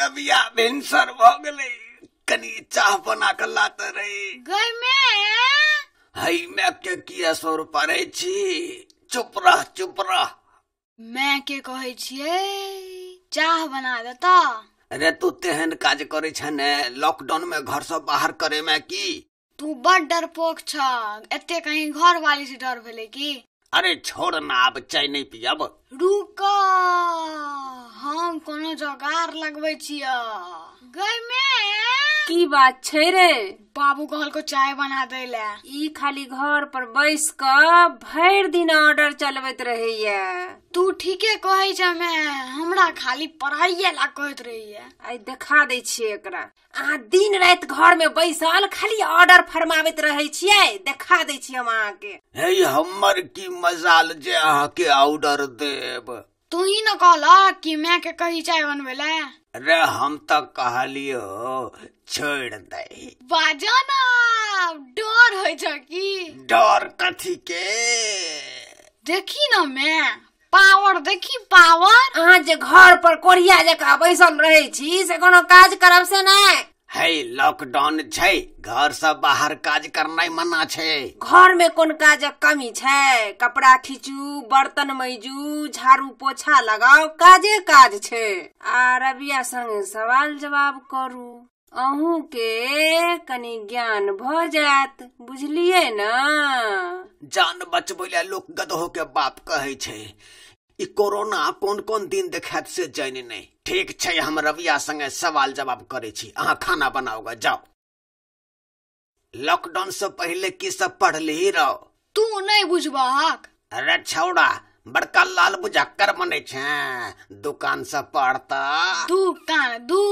रबिया भिनसर भ गई कनी चाह बना कर लाते रही घर में हई मैं क्या किया सो पड़े छी चुप रह चुप रह मैं के कहे छिए चाह बना देता तो। अरे तू तेहन काज करे छने लॉकडाउन में घर से बाहर करे में की तू बड़ डरपोक छ एते कहीं घर वाली से डर भले की अरे छोड़ ना अब चाय नहीं पियब रुक हम कोन मे लगवे छिया गई में की बात छै रे बाबू कहल को चाय बना दे ले ई खाली घर पर बैस के भर दिन ऑर्डर चलबैत रहैया तू ठीके कहै छ मैं हमरा खाली पढ़ाइये ला कहैत रहैया आई देखा दे छी एकरा आ दिन रात घर में बैसल खाली ऑर्डर फरमाबैत रहै छियै देखा दे छी हम आके हे हमर की मजाल जे आके ऑर्डर देब तू ही न कहला कि मैं के कही चाय बनवे अरे हम तो कहलियो छोड़ दे बाजो ना डर हो की डर कथी के देखी न मैं पावर देखी पावर आज घर पर कोरिया जका बैसल रहे छी से कोनो काज करब से नै है लॉकडाउन छै घर से बाहर काज करना मना छै घर में कोन काजक कमी छै कपड़ा खींचू बर्तन मैजू झाड़ू पोछा लगाओ काजे काज छै आ रबिया संग सवाल जवाब करू अहू के कनी ज्ञान भ जात बुझलिए न जान बचबै लोक गदहो के बाप कहे छै ई कोरोना कौन कौन दिन देखात से जाने नहीं ठीक है हम रविया संगे सवाल जवाब करे छी खाना बनाओगे जाओ लॉकडाउन से पहले की सब पढ़ ली रहो तू नहीं बुझबाक अरे छौड़ा बड़का लाल बुझक्कर बने छे दुकान से पढ़ता दुकान दू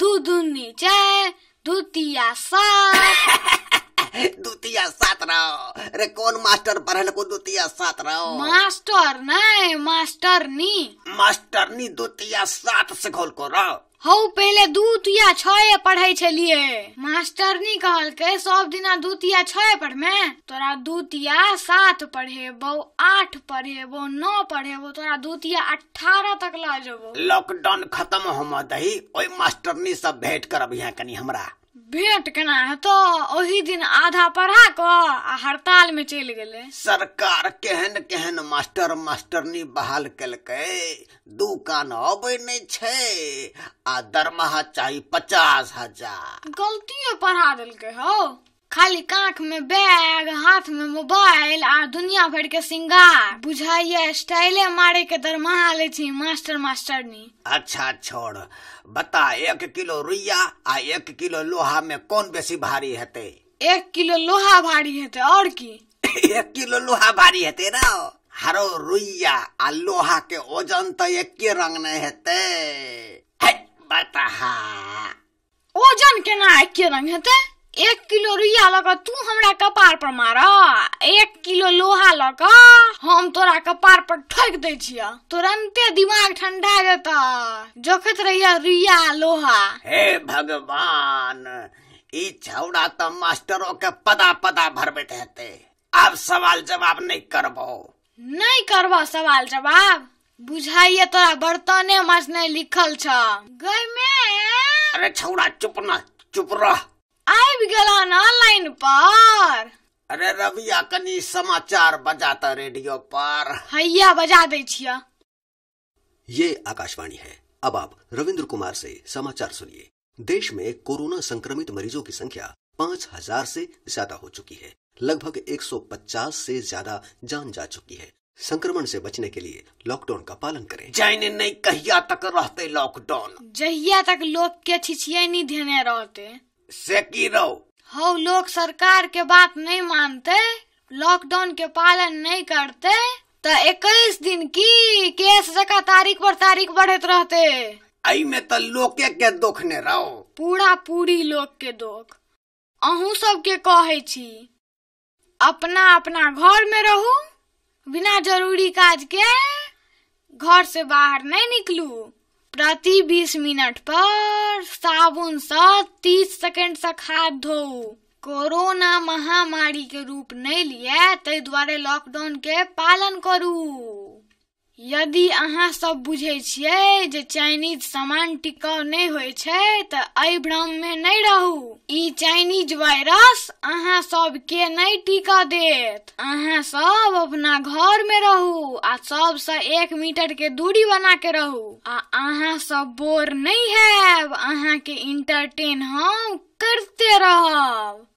तू दुनी चाय दुतिया सा दुतिया सातराव अरे कौन मास्टर पढ़ल को दुतिया सातराव मास्टर नहीं मास्टर नी मास्टरनी मास्टरनी दुतिया सात खोल को राव हऊ पहले दूत या छये पढ़े मास्टर नी कहल के सब दिना दूत या पढ़ में तोरा दूत सात पढ़े पढ़ेबो आठ पढ़े पढ़ेबो नौ पढ़े पढ़ेबो तोरा दूत अठारह तक ला जेबो लॉकडाउन खत्म हो हम दही मास्टर नी सब भेंट करब यहाँ कनी हमरा भेंट केना हेतो ओही दिन आधा पढ़ा कऽ आ हड़ताल में चलि गेलै सरकार केहन केहन मास्टर मास्टरनी बहाल केलकै दू कान अबै नहि छै आ दरमाहा चाही पचास हजार गलतीये पढ़ा देलकै हौ खाली कांख में बैग हाथ में मोबाइल आ दुनिया भर के सिंगार बुझाइए स्टाइले मारे के दरमाहा ले छी मास्टर नी अच्छा छोड़ बता एक किलो रुइया आ एक किलो लोहा में कौन बेसी भारी हेते एक किलो लोहा भारी हेते और की एक किलो लोहा भारी हेते ना हरो रुइया आ लोहा के ओजन तो एक के रंग नहीं हेते बता ओजन केना एक के रंग हेते एक किलो रुया लगा तू हमरा कपार पर मारा एक किलो लोहा लगा हम तोरा कपार पर ठोक दे छिया तुरंते दिमाग ठंडा जाता जोखत रहिया रुया लोहा हे भगवान छौड़ा तो मास्टरों के पदा पदा भरबैत हेते अब सवाल जवाब नहीं करबो नहीं करबो सवाल जवाब बुझाइए तोरा बर्तने मसने लिखल छ गई में अरे छौड़ा चुप ना चुप रह डूब गला ना लाइन पर अरे रविया कनी समाचार बजाता रेडियो पर हैया बजा दे छिया ये आकाशवाणी है अब आप रविंद्र कुमार से समाचार सुनिए देश में कोरोना संक्रमित मरीजों की संख्या पाँच हजार से ज्यादा हो चुकी है लगभग 150 से ज्यादा जान जा चुकी है संक्रमण से बचने के लिए लॉकडाउन का पालन करें जाने नहीं कहिया तक रहते लॉकडाउन जहिया तक लोग के छिछिया नहीं ध्यान रहते सकीरो हम हाँ, लोग सरकार के बात नहीं मानते लॉकडाउन के पालन नहीं करते तो इक्कीस दिन की केस जका तारीख पर तारीख बढ़ते रहते आई में तो लोग के दुख ने रहो पूरा पूरी लोग के दुख अहू सबके कहे छी अपना अपना घर में रहू बिना जरूरी काज के घर से बाहर नहीं निकलू प्रति बीस मिनट पर साबुन सँ तीस सेकेंड सा हाथ धो कोरोना महामारी के रूप नहीं लिए ते द्वारे लॉकडाउन के पालन करू यदि अहाँ सब बुझे छे जे चाइनीज सामान टिकाऊ नहीं हो भ्रम में एहि रहू ई चाइनीज वायरस अहाँ के नहीं टीका देत अहाँ सब अपना घर में रहू आ से एक मीटर के दूरी बना के रहू आ अहाँ सब बोर है अहाँ के इंटरटेन हम करते रहब